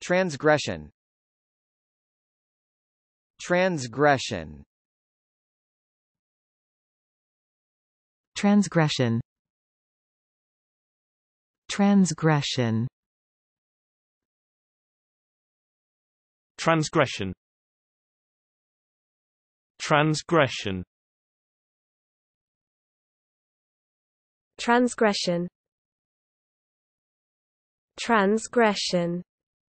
Transgression Transgression Transgression Transgression Transgression Transgression Transgression Transgression